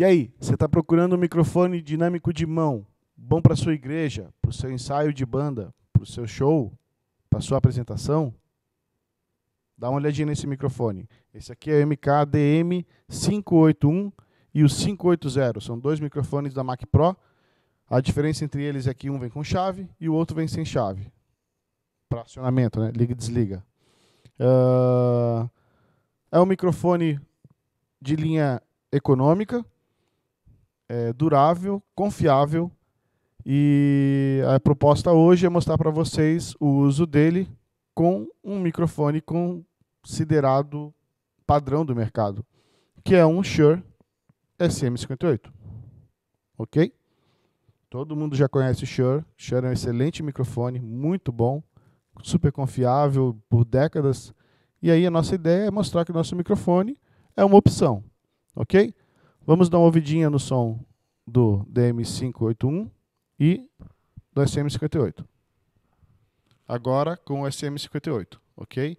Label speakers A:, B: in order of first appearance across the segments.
A: E aí, você está procurando um microfone dinâmico de mão, bom para sua igreja, para o seu ensaio de banda, para o seu show, para sua apresentação? Dá uma olhadinha nesse microfone. Esse aqui é o MKDM 581 e o 580. São dois microfones da Mac Pro. A diferença entre eles é que um vem com chave e o outro vem sem chave. Para acionamento, né? Liga e desliga. Uh, é um microfone de linha econômica, é, durável, confiável. E a proposta hoje é mostrar para vocês o uso dele com um microfone considerado padrão do mercado, que é um Shure SM58. Ok? Todo mundo já conhece o Shure. Shure é um excelente microfone, muito bom, super confiável por décadas. E aí a nossa ideia é mostrar que o nosso microfone é uma opção, ok? Vamos dar uma ouvidinha no som do DM581 e do SM58. Agora com o SM58, ok?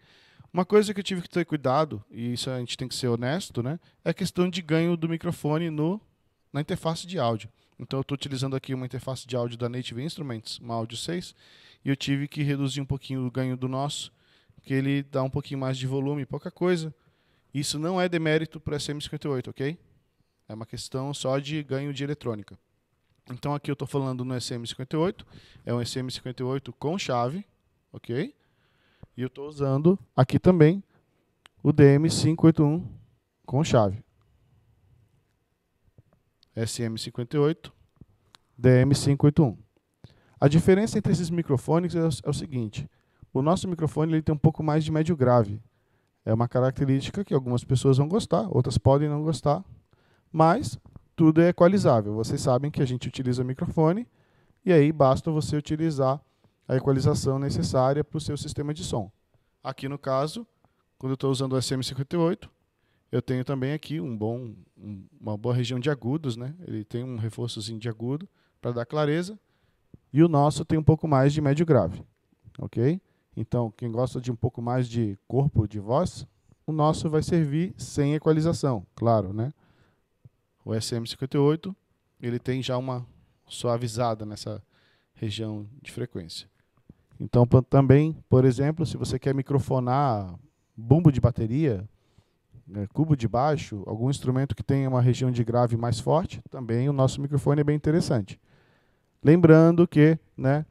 A: Uma coisa que eu tive que ter cuidado, e isso a gente tem que ser honesto, né? É a questão de ganho do microfone no, na interface de áudio. Então eu estou utilizando aqui uma interface de áudio da Native Instruments, uma áudio 6, e eu tive que reduzir um pouquinho o ganho do nosso, que ele dá um pouquinho mais de volume, pouca coisa. Isso não é demérito para o SM58, ok? É uma questão só de ganho de eletrônica. Então aqui eu estou falando no SM58, é um SM58 com chave, ok? E eu estou usando aqui também o DM581 com chave. SM58, DM581. A diferença entre esses microfones é, é o seguinte, o nosso microfone ele tem um pouco mais de médio grave. É uma característica que algumas pessoas vão gostar, outras podem não gostar, mas tudo é equalizável. Vocês sabem que a gente utiliza o microfone e aí basta você utilizar a equalização necessária para o seu sistema de som. Aqui no caso, quando eu estou usando o SM58, eu tenho também aqui um bom, um, uma boa região de agudos, né? Ele tem um reforçozinho de agudo para dar clareza. E o nosso tem um pouco mais de médio grave, ok? Então, quem gosta de um pouco mais de corpo de voz, o nosso vai servir sem equalização, claro, né? O SM58 ele tem já uma suavizada nessa região de frequência. Então também, por exemplo, se você quer microfonar bumbo de bateria, né, cubo de baixo, algum instrumento que tenha uma região de grave mais forte, também o nosso microfone é bem interessante. Lembrando que, né,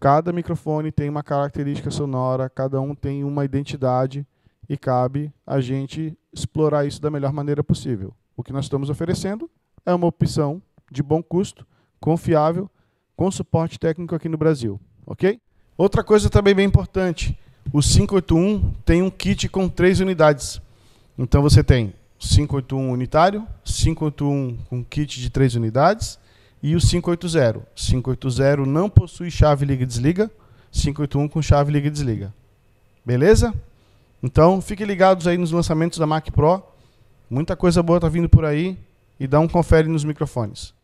A: cada microfone tem uma característica sonora, cada um tem uma identidade e cabe a gente explorar isso da melhor maneira possível. O que nós estamos oferecendo é uma opção de bom custo, confiável, com suporte técnico aqui no Brasil, ok? Outra coisa também bem importante, o 581 tem um kit com três unidades. Então você tem 581 unitário, 581 com kit de três unidades e o 580. 580 não possui chave liga e desliga, 581 com chave liga e desliga. Beleza? Então, fiquem ligados aí nos lançamentos da Mac Pro Muita coisa boa tá vindo por aí e dá um confere nos microfones.